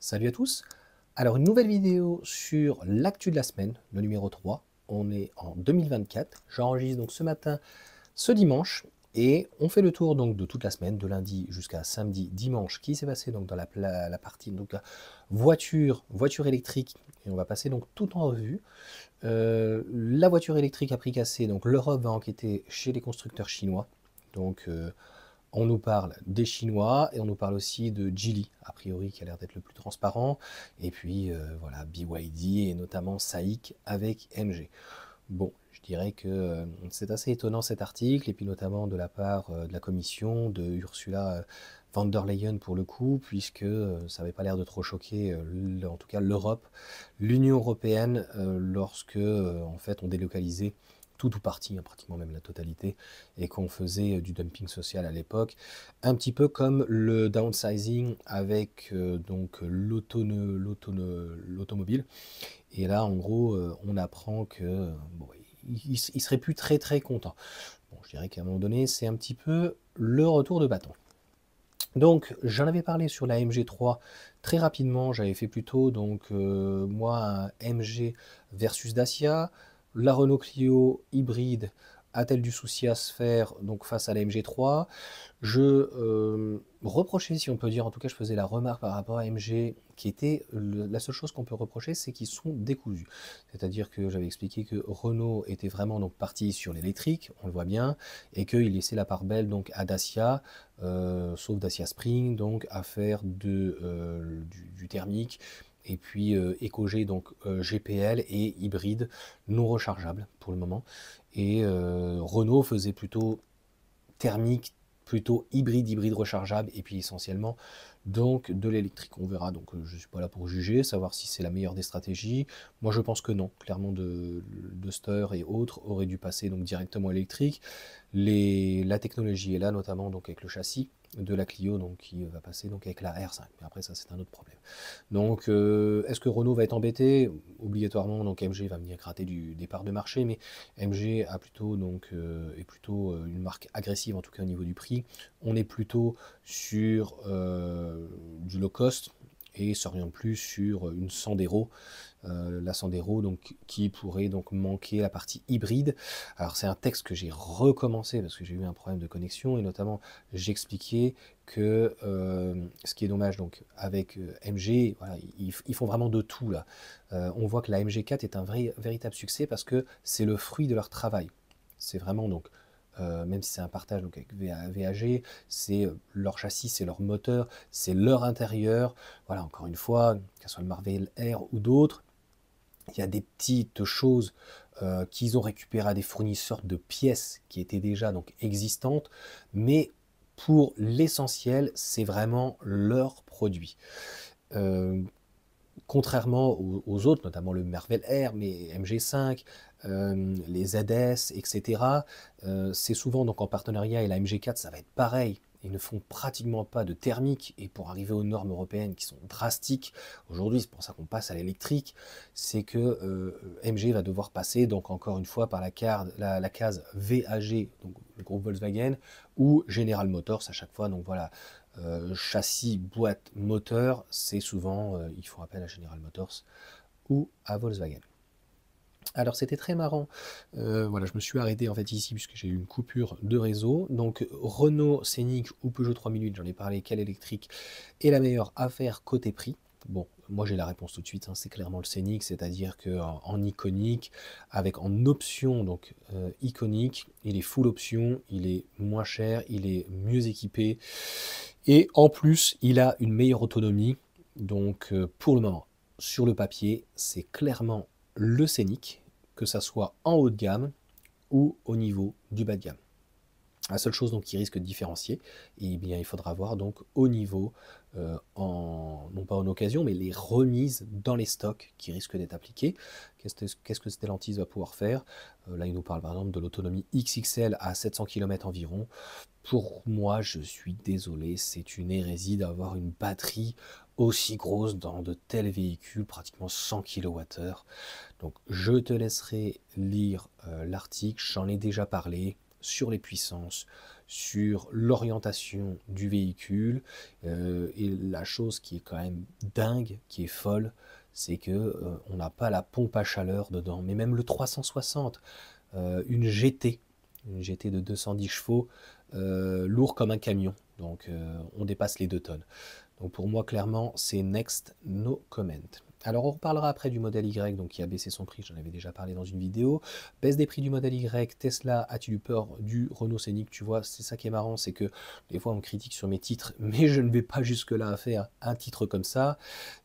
Salut à tous Alors une nouvelle vidéo sur l'actu de la semaine, le numéro 3. On est en 2024, j'enregistre donc ce matin, ce dimanche, et on fait le tour donc de toute la semaine, de lundi jusqu'à samedi, dimanche, qui s'est passé donc dans la, partie donc, euh, voiture, voiture électrique, et on va passer donc tout en revue. Euh, la voiture électrique a pris cassé, donc l'Europe va enquêter chez les constructeurs chinois, donc... Euh, on nous parle des Chinois et on nous parle aussi de Jili, a priori, qui a l'air d'être le plus transparent. Et puis, euh, voilà, BYD et notamment Saïk avec MG. Bon, je dirais que euh, c'est assez étonnant cet article, et puis notamment de la part euh, de la commission, de Ursula von der Leyen pour le coup, puisque ça n'avait pas l'air de trop choquer, en tout cas l'Europe, l'Union européenne, lorsque en fait on délocalisait tout ou partie, hein, pratiquement même la totalité, et qu'on faisait euh, du dumping social à l'époque, un petit peu comme le downsizing avec euh, l'automobile. Et là, en gros, euh, on apprend que bon, il, serait plus très très content. Bon, je dirais qu'à un moment donné, c'est un petit peu le retour de bâton. Donc, j'en avais parlé sur la MG3 très rapidement. J'avais fait plutôt donc moi MG versus Dacia la Renault Clio hybride a-t-elle du souci à se faire donc face à la MG3 Je euh, reprochais, si on peut dire, en tout cas je faisais la remarque par rapport à MG, qui était la seule chose qu'on peut reprocher, c'est qu'ils sont décousus. C'est-à-dire que j'avais expliqué que Renault était vraiment donc parti sur l'électrique, on le voit bien, et qu'il laissait la part belle donc à Dacia, euh, sauf Dacia Spring, donc à faire euh, du, thermique et puis euh, EcoG, donc euh, GPL et hybride non rechargeable pour le moment. Et euh, Renault faisait plutôt thermique, plutôt hybride, hybride rechargeable, et puis essentiellement donc de l'électrique. On verra, donc euh, je ne suis pas là pour juger, savoir si c'est la meilleure des stratégies. Moi je pense que non, clairement de, Duster et autres auraient dû passer donc directement électrique. Les, la technologie est là, notamment donc avec le châssis de la Clio donc, qui va passer donc, avec la R5. Mais après, ça, c'est un autre problème. Donc, euh, est-ce que Renault va être embêté Obligatoirement, donc MG va venir gratter du départ de marché, mais MG a plutôt, donc, euh, est plutôt euh, une marque agressive, en tout cas au niveau du prix. On est plutôt sur du low cost, et s'oriente plus sur une Sandero, euh, la Sandero donc, qui pourrait donc manquer la partie hybride. Alors c'est un texte que j'ai recommencé parce que j'ai eu un problème de connexion et notamment j'expliquais que euh, ce qui est dommage donc avec euh, MG, ils, font vraiment de tout là. on voit que la MG4 est un vrai, véritable succès parce que c'est le fruit de leur travail. C'est vraiment donc euh, même si c'est un partage donc avec VAG, c'est euh, leur châssis, c'est leur moteur, c'est leur intérieur. Voilà, encore une fois, qu'elle soit le Marvel Air ou d'autres, il y a des petites choses euh, qu'ils ont récupérées à des fournisseurs de pièces qui étaient déjà donc existantes, mais pour l'essentiel, c'est vraiment leur produit. contrairement aux, autres, notamment le Marvel Air, mais MG5, euh, les ZS, etc. Euh, c'est souvent donc en partenariat et la MG4, ça va être pareil. Ils ne font pratiquement pas de thermique et pour arriver aux normes européennes qui sont drastiques, aujourd'hui c'est pour ça qu'on passe à l'électrique, c'est que euh, MG va devoir passer donc encore une fois par la, la, case VAG, donc le groupe Volkswagen, ou General Motors à chaque fois. Donc voilà, châssis, boîte, moteur, c'est souvent, ils font appel à General Motors ou à Volkswagen. Alors c'était très marrant. Euh, voilà, je me suis arrêté en fait ici puisque j'ai eu une coupure de réseau. Donc Renault Scénic ou Peugeot minutes, j'en ai parlé, quelle électrique est la meilleure affaire côté prix Bon, moi j'ai la réponse tout de suite, hein. c'est clairement le scénic, c'est-à-dire qu'en en, iconique, avec en option, donc euh, iconique, il est full option, il est moins cher, il est mieux équipé, et en plus il a une meilleure autonomie, donc euh, pour le moment, sur le papier, c'est clairement le scénic, que ça soit en haut de gamme ou au niveau du bas de gamme. La seule chose donc qui risque de différencier, eh bien, il faudra voir donc au niveau, euh, non pas en occasion, mais les remises dans les stocks qui risquent d'être appliquées. Qu'est-ce que Stellantis va pouvoir faire euh, Là, il nous parle par exemple de l'autonomie XXL à 700 km environ. Pour moi, je suis désolé, c'est une hérésie d'avoir une batterie aussi grosse dans de tels véhicules, pratiquement 100 kWh. Donc, je te laisserai lire euh, l'article, j'en ai déjà parlé sur les puissances, sur l'orientation du véhicule. Euh, et la chose qui est quand même dingue, qui est folle, c'est que euh, on n'a pas la pompe à chaleur dedans. Mais même le 360, euh, une GT, une GT de 210 chevaux, lourd comme un camion. Donc on dépasse les 2 tonnes. Donc pour moi, clairement, c'est next, no comment. Alors on reparlera après du modèle Y, donc qui a baissé son prix, j'en avais déjà parlé dans une vidéo. Baisse des prix du modèle Y, Tesla, a-t-il eu peur du Renault Scénic Tu vois, c'est ça qui est marrant, c'est que des fois on me critique sur mes titres, mais je ne vais pas jusque-là faire un titre comme ça.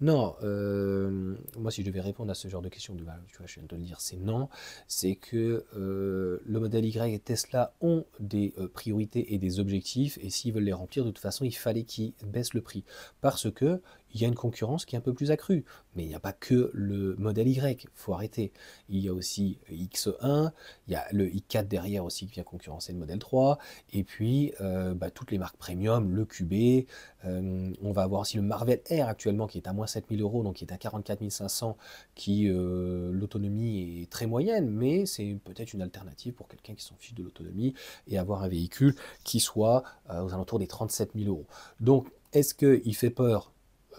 Non, euh, moi si je devais répondre à ce genre de questions, bah, tu vois, je viens de le dire, c'est non. C'est que euh, le modèle Y et Tesla ont des euh, priorités et des objectifs, et s'ils veulent les remplir, de toute façon, il fallait qu'ils baissent le prix parce que il y a une concurrence qui est un peu plus accrue. Mais il n'y a pas que le modèle Y, il faut arrêter. Il y a aussi X1, il y a le i4 derrière aussi qui vient concurrencer le modèle 3, et puis euh, bah, toutes les marques premium, le QB, euh, on va avoir aussi le Marvel Air actuellement qui est à moins 7000 euros, donc qui est à 44 500, qui euh, l'autonomie est très moyenne, mais c'est peut-être une alternative pour quelqu'un qui s'en fiche de l'autonomie et avoir un véhicule qui soit aux alentours des 37 000 euros. Donc est-ce qu'il fait peur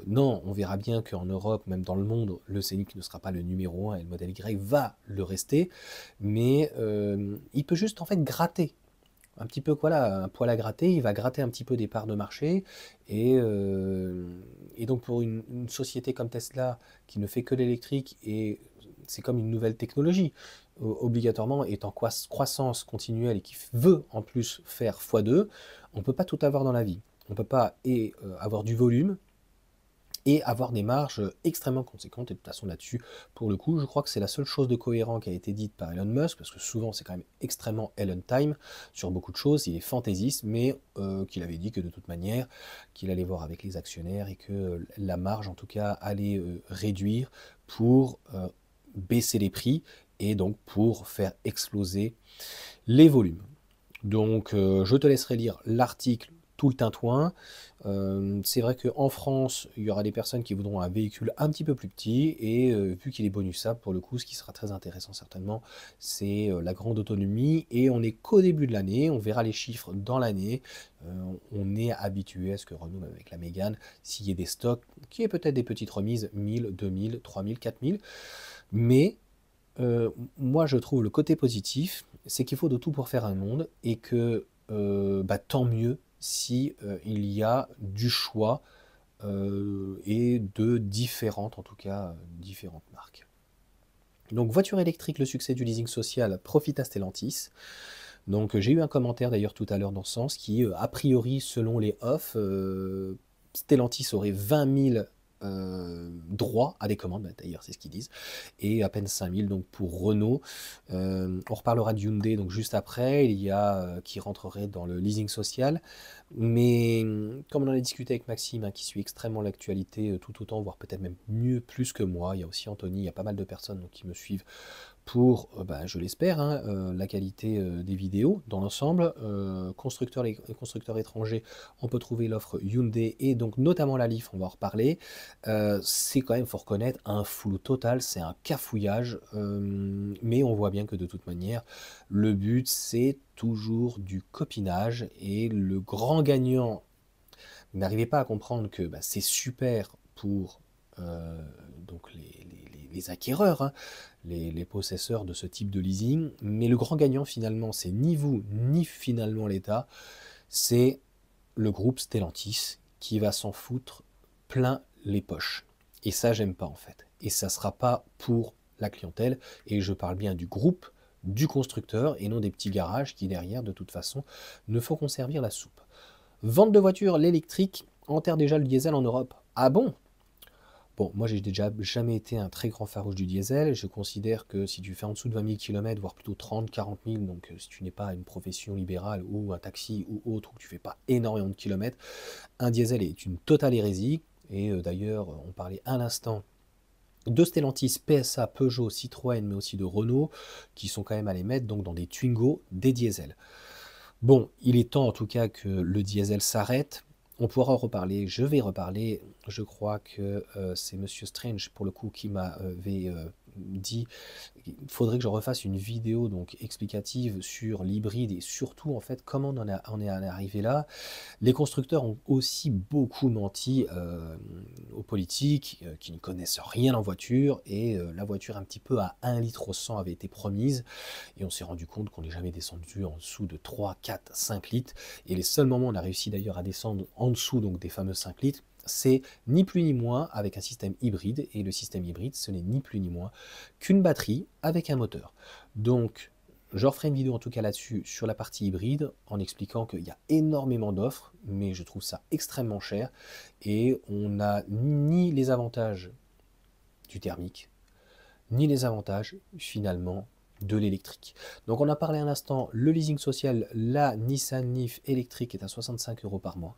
Non, on verra bien qu'en Europe, même dans le monde, le Scénic ne sera pas le numéro 1 et le modèle Y va le rester, mais euh, il peut juste en fait gratter. Un petit peu, voilà, un poil à gratter, il va gratter un petit peu des parts de marché. Et, euh, donc pour une, une société comme Tesla qui ne fait que l'électrique et c'est comme une nouvelle technologie, obligatoirement est en croissance continuelle et qui veut en plus faire x2, on ne peut pas tout avoir dans la vie on ne peut pas euh, avoir du volume et avoir des marges euh, extrêmement conséquentes. Et de toute façon, là-dessus, pour le coup, je crois que c'est la seule chose de cohérent qui a été dite par Elon Musk, parce que souvent, c'est quand même extrêmement Elon Time sur beaucoup de choses. Il est fantaisiste, mais euh, qu'il avait dit que de toute manière, qu'il allait voir avec les actionnaires et que la marge, en tout cas, allait réduire pour baisser les prix et donc pour faire exploser les volumes. Donc, je te laisserai lire l'article tout le tintouin. Euh, c'est vrai qu'en France, il y aura des personnes qui voudront un véhicule un petit peu plus petit, et euh, vu qu'il est bonusable, pour le coup, ce qui sera très intéressant certainement, c'est euh, la grande autonomie, et on est qu'au début de l'année, on verra les chiffres dans l'année, on est habitué à ce que Renault, avec la Mégane, s'il y ait des stocks, qui est peut-être des petites remises, 1000, 2000, 3000, 4000, mais moi je trouve le côté positif, c'est qu'il faut de tout pour faire un monde, et que bah, tant mieux si euh, il y a du choix euh, et de différentes, en tout cas, euh, différentes marques. Donc voiture électrique, le succès du leasing social profite à Stellantis. Donc j'ai eu un commentaire d'ailleurs tout à l'heure dans ce sens qui, a priori, selon les off, Stellantis aurait 20 000 euh, droit à des commandes, bah, d'ailleurs c'est ce qu'ils disent, et à peine 5000 donc pour Renault. Euh, on reparlera de Hyundai donc juste après, il y a euh, qui rentrerait dans le leasing social, mais hum, comme on en a discuté avec Maxime, hein, qui suit extrêmement l'actualité tout autant, voire peut-être même mieux plus que moi, il y a aussi Anthony, il y a pas mal de personnes donc, qui me suivent pour, ben, je l'espère, hein, euh, la qualité euh, des vidéos dans l'ensemble. constructeurs, constructeurs étrangers, on peut trouver l'offre Hyundai et donc notamment la Leaf, on va en reparler. c'est quand même, faut reconnaître, un flou total, c'est un cafouillage, mais on voit bien que de toute manière, le but c'est toujours du copinage et le grand gagnant, vous n'arrivez pas à comprendre que bah, c'est super pour donc les les acquéreurs, hein, les, possesseurs de ce type de leasing. Mais le grand gagnant finalement, c'est ni vous, ni finalement l'État, c'est le groupe Stellantis qui va s'en foutre plein les poches. Et ça, j'aime pas en fait. Et ça sera pas pour la clientèle. Et je parle bien du groupe, du constructeur, et non des petits garages qui derrière, de toute façon, ne font qu'en servir la soupe. Vente de voitures, l'électrique enterre déjà le diesel en Europe. Ah bon Bon, moi, j'ai déjà jamais été un très grand farouche du diesel. Je considère que si tu fais en dessous de 20 000 km, voire plutôt 30, 40 000, donc euh, si tu n'es pas une profession libérale ou un taxi ou autre, où que tu fais pas énormément de kilomètres, un diesel est une totale hérésie. Et euh, d'ailleurs, on parlait à l'instant de Stellantis, PSA, Peugeot, Citroën, mais aussi de Renault, qui sont quand même allés les mettre donc dans des Twingo, des diesels. Bon, il est temps en tout cas que le diesel s'arrête on pourra reparler. Je vais reparler. Je crois que euh, c'est Monsieur Strange, pour le coup, qui m'avait euh, euh, dit il faudrait que je refasse une vidéo donc explicative sur l'hybride et surtout en fait comment on en est arrivé là. Les constructeurs ont aussi beaucoup menti euh, aux politiques euh, qui ne connaissent rien en voiture et euh, la voiture un petit peu à 1 litre au 100 avait été promise et on s'est rendu compte qu'on n'est jamais descendu en dessous de 3, 4, 5 litres et les seuls moments où on a réussi d'ailleurs à descendre en dessous donc des fameux 5 litres c'est ni plus ni moins avec un système hybride, et le système hybride, ce n'est ni plus ni moins qu'une batterie avec un moteur. Donc, je referai une vidéo en tout cas là-dessus, sur la partie hybride, en expliquant qu'il y a énormément d'offres, mais je trouve ça extrêmement cher, et on n'a ni les avantages du thermique, ni les avantages finalement de l'électrique. Donc on a parlé un instant, le leasing social, la Nissan NIF électrique est à 65 euros par mois.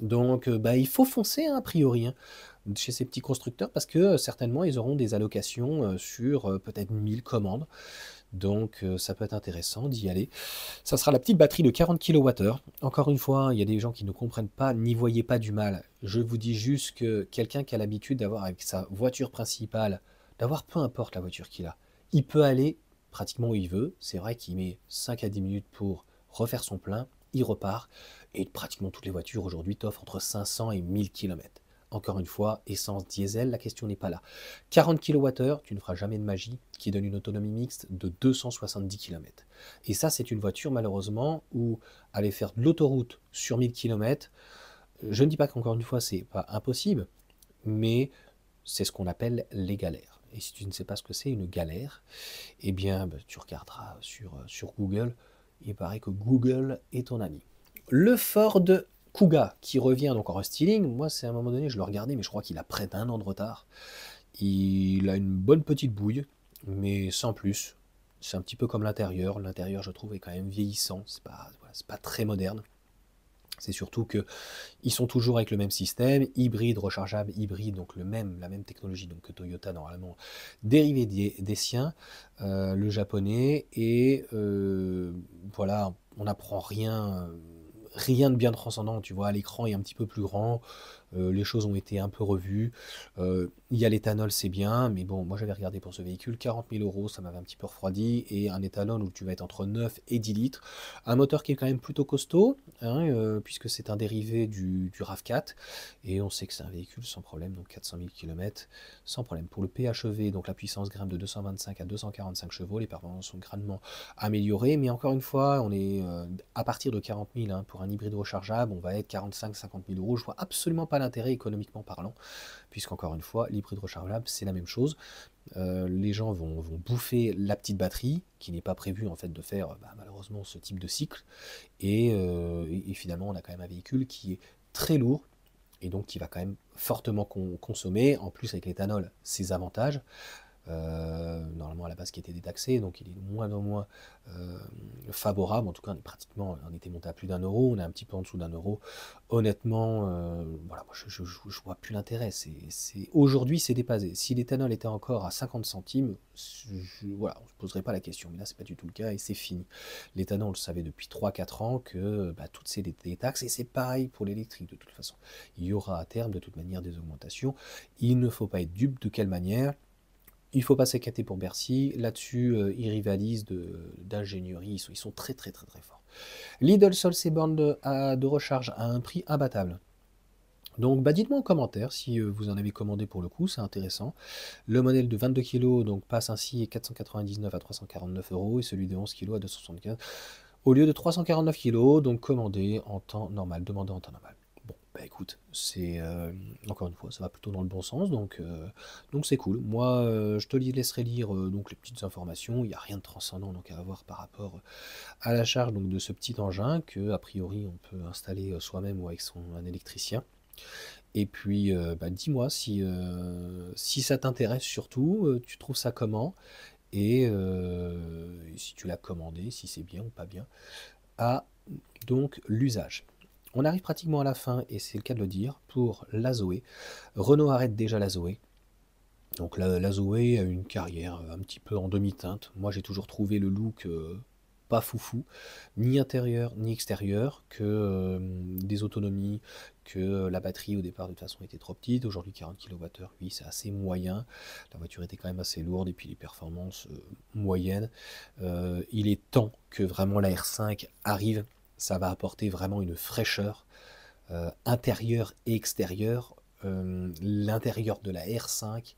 Donc euh, bah, il faut foncer hein, a priori hein, chez ces petits constructeurs parce que euh, certainement ils auront des allocations euh, sur peut-être 1000 commandes. Donc ça peut être intéressant d'y aller. Ça sera la petite batterie de 40 kWh. Encore une fois, il y a des gens qui ne comprennent pas, n'y voyez pas du mal. Je vous dis juste que quelqu'un qui a l'habitude d'avoir avec sa voiture principale, d'avoir peu importe la voiture qu'il a, il peut aller pratiquement où il veut. C'est vrai qu'il met 5 à 10 minutes pour refaire son plein, il repart. Et pratiquement toutes les voitures aujourd'hui t'offrent entre 500 et 1000 km. Encore une fois, essence diesel, la question n'est pas là. 40 kWh, tu ne feras jamais de magie, qui donne une autonomie mixte de 270 km. Et ça, c'est une voiture malheureusement où aller faire de l'autoroute sur 1000 km, je ne dis pas qu'encore une fois, c'est pas impossible, mais c'est ce qu'on appelle les galères. Et si tu ne sais pas ce que c'est une galère, eh bien, bah, tu regarderas sur euh, Google il paraît que Google est ton ami. Le Ford Kuga, qui revient donc en restyling, moi c'est à un moment donné, je le regardais, mais je crois qu'il a près d'un an de retard. Il a une bonne petite bouille, mais sans plus. C'est un petit peu comme l'intérieur. L'intérieur, je trouve, est quand même vieillissant. C'est pas, pas très moderne. C'est surtout que ils sont toujours avec le même système, hybride, rechargeable, hybride, donc le même, la même technologie donc que Toyota normalement, dérivé des, siens, euh, le japonais, et euh, voilà, on n'apprend rien, euh, rien de bien transcendant, tu vois, l'écran est un petit peu plus grand, euh, les choses ont été un peu revues. Euh, il y a l'éthanol, c'est bien, mais bon, moi j'avais regardé pour ce véhicule 40 000 euros, ça m'avait un petit peu refroidi. Et un éthanol où tu vas être entre 9 et 10 litres. Un moteur qui est quand même plutôt costaud, hein, euh, puisque c'est un dérivé du, RAV4. Et on sait que c'est un véhicule sans problème, donc 400 000 km sans problème. Pour le PHEV, donc la puissance grimpe de 225 à 245 chevaux, les performances sont grandement améliorées. Mais encore une fois, on est à partir de 40 000 hein, pour un hybride rechargeable, on va être 45-50 000 euros. Je vois absolument pas intérêt économiquement parlant, puisqu'encore une fois, l'hybride rechargeable, c'est la même chose. Euh, les gens vont, vont, bouffer la petite batterie, qui n'est pas prévue en fait de faire bah, malheureusement ce type de cycle, euh, et, finalement on a quand même un véhicule qui est très lourd, et donc qui va quand même fortement consommer, en plus avec l'éthanol, ses avantages. Euh, normalement à la base qui était détaxé, donc il est de moins en moins euh, favorable. En tout cas, on pratiquement, on était monté à plus d'un euro, on est un petit peu en dessous d'un euro. Honnêtement, euh, voilà, moi, je, je, vois plus l'intérêt. C'est, aujourd'hui, c'est dépassé. Si l'éthanol était encore à 50 centimes, voilà, on ne se poserait pas la question. Mais là, c'est pas du tout le cas et c'est fini. L'éthanol, on le savait depuis 3-4 ans que bah, toutes ces détaxes, et c'est pareil pour l'électrique de toute façon. Il y aura à terme de toute manière des augmentations. Il ne faut pas être dupe de quelle manière. Il faut pas s'inquiéter pour Bercy. Là-dessus, euh, ils rivalisent d'ingénierie. Ils, sont très, très, très, très forts. Lidl sol ses de, recharge à un prix imbattable. Donc, bah, dites-moi en commentaire si euh, vous en avez commandé pour le coup, c'est intéressant. Le modèle de 22 kg donc, passe ainsi 499 à 349 euros et celui de 11 kg à 275 au lieu de 349 kg, donc commandé en temps normal, demandé en temps normal. Bah, écoute, c'est euh, encore une fois, ça va plutôt dans le bon sens, donc euh, donc c'est cool. Moi, euh, je te laisserai lire donc les petites informations. Il n'y a rien de transcendant donc à avoir par rapport à la charge donc de ce petit engin que a priori on peut installer soi-même ou avec son un électricien. Et puis, bah, dis-moi si si ça t'intéresse surtout, tu trouves ça comment et si tu l'as commandé, si c'est bien ou pas bien, à donc l'usage. On arrive pratiquement à la fin, et c'est le cas de le dire, pour la Zoé. Renault arrête déjà la Zoé. Donc la, Zoé a une carrière un petit peu en demi-teinte. Moi j'ai toujours trouvé le look euh, pas foufou, ni intérieur ni extérieur, que euh, des autonomies, que euh, la batterie au départ de toute façon était trop petite. Aujourd'hui 40 kWh, oui c'est assez moyen. La voiture était quand même assez lourde et puis les performances moyennes. il est temps que vraiment la R5 arrive ça va apporter vraiment une fraîcheur euh, intérieure et extérieure. Euh, l'intérieur de la R5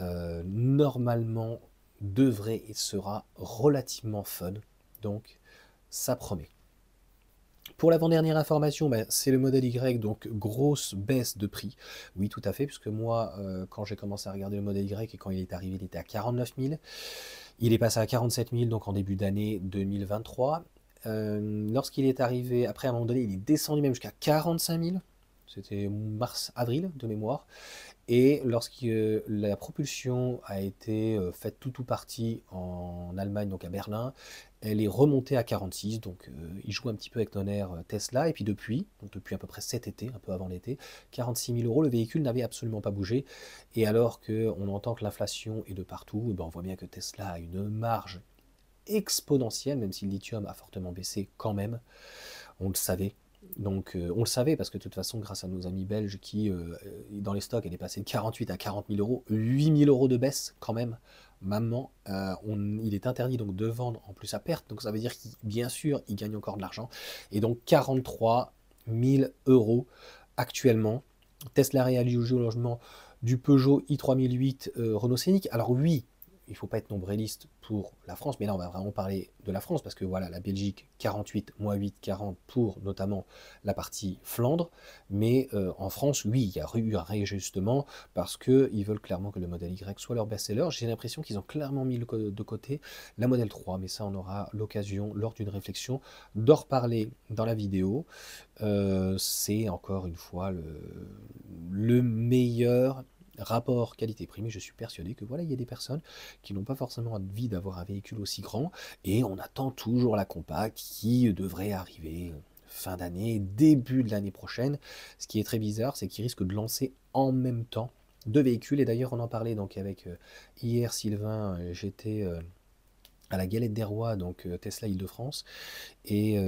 euh, normalement devrait et sera relativement fun, donc ça promet. Pour l'avant-dernière information, bah, c'est le modèle Y, donc grosse baisse de prix. Oui, tout à fait, puisque moi, quand j'ai commencé à regarder le modèle Y et quand il est arrivé, il était à 49 000. Il est passé à 47 000, donc en début d'année 2023. Euh, lorsqu'il est arrivé, après à un moment donné, il est descendu même jusqu'à 45 000. C'était mars-avril de mémoire. Et lorsque euh, la propulsion a été euh, faite tout ou partie en Allemagne, donc à Berlin, elle est remontée à 46. Donc il joue un petit peu avec tonnerre Tesla. Et puis depuis, donc depuis à peu près cet été, un peu avant l'été, 46 000 euros, le véhicule n'avait absolument pas bougé. Et alors qu'on entend que l'inflation est de partout, eh ben on voit bien que Tesla a une marge exponentielle, même si le lithium a fortement baissé quand même, on le savait. Donc euh, on le savait parce que de toute façon, grâce à nos amis belges qui, euh, euh, dans les stocks, elle est passée de 48 à 40 mille euros, 8 000 euros de baisse quand même. maman on, il est interdit donc de vendre en plus à perte, donc ça veut dire qu'il, bien sûr, il gagne encore de l'argent. Et donc 43 000 euros actuellement. Tesla réalise au logement du Peugeot i3008 Renault Scénic. Alors oui, il ne faut pas être nombriliste pour la France, mais là on va vraiment parler de la France, parce que voilà, la Belgique 48, moins 8, 40 pour notamment la partie Flandre, mais euh, en France, oui, il y a eu un réajustement, parce qu'ils veulent clairement que le modèle Y soit leur best-seller. J'ai l'impression qu'ils ont clairement mis de côté la modèle 3, mais ça on aura l'occasion lors d'une réflexion d'en reparler dans la vidéo. Euh, c'est encore une fois le, le meilleur rapport qualité-prix, je suis persuadé que voilà, il y a des personnes qui n'ont pas forcément envie d'avoir un véhicule aussi grand, et on attend toujours la compacte qui devrait arriver euh, fin d'année, début de l'année prochaine. Ce qui est très bizarre, c'est qu'ils risquent de lancer en même temps deux véhicules, et d'ailleurs on en parlait donc avec euh, hier Sylvain, euh, j'étais... à la Galette des Rois, donc Tesla Île-de-France. Et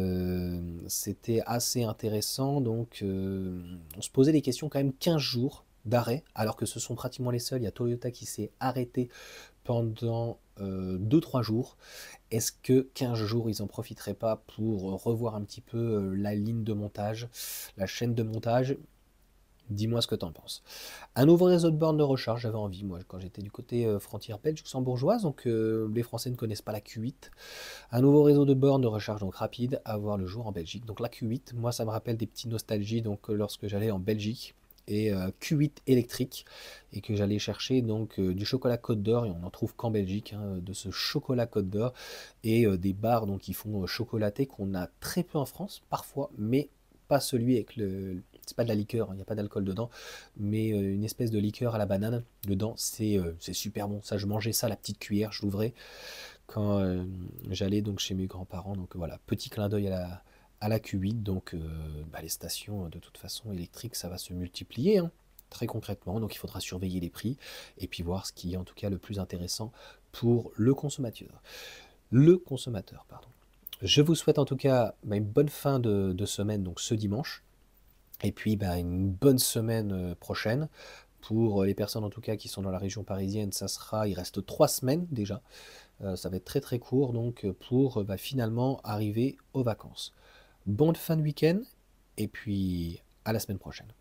c'était assez intéressant. Donc, on se posait des questions quand même 15 jours d'arrêt, alors que ce sont pratiquement les seuls. Il y a Toyota qui s'est arrêté pendant 2-3 euh, jours. Est-ce que 15 jours, ils n'en profiteraient pas pour revoir un petit peu euh, la ligne de montage, la chaîne de montage Dis-moi ce que en penses. Un nouveau réseau de bornes de recharge, j'avais envie, moi, quand j'étais du côté euh, frontière belge, luxembourgeoise, donc les Français ne connaissent pas la Q8. Un nouveau réseau de bornes de recharge, donc rapide, à voir le jour en Belgique. Donc la Q8, moi, ça me rappelle des petites nostalgies, donc lorsque j'allais en Belgique, et Q8 euh, électrique et que j'allais chercher donc euh, du chocolat Côte d'Or et on en trouve qu'en Belgique hein, de ce chocolat Côte d'Or et euh, des bars donc qui font chocolaté qu'on a très peu en France parfois mais pas celui avec le c'est pas de la liqueur, hein, il n'y a pas d'alcool dedans, mais une espèce de liqueur à la banane dedans, c'est c'est super bon. Ça, je mangeais ça, la petite cuillère, je l'ouvrais quand j'allais donc chez mes grands-parents. Donc voilà, petit clin d'œil à la, à la Q8, donc euh, bah, les stations de toute façon électriques, ça va se multiplier hein, très concrètement. Donc il faudra surveiller les prix et puis voir ce qui est en tout cas le plus intéressant pour le consommateur. Le consommateur, pardon. Je vous souhaite en tout cas bah, une bonne fin de, semaine, donc ce dimanche, et puis bah, une bonne semaine euh, prochaine. Pour les personnes en tout cas qui sont dans la région parisienne, ça sera, il reste trois semaines déjà. Euh, ça va être très très court donc pour finalement arriver aux vacances. Bon fin de week-end et puis à la semaine prochaine.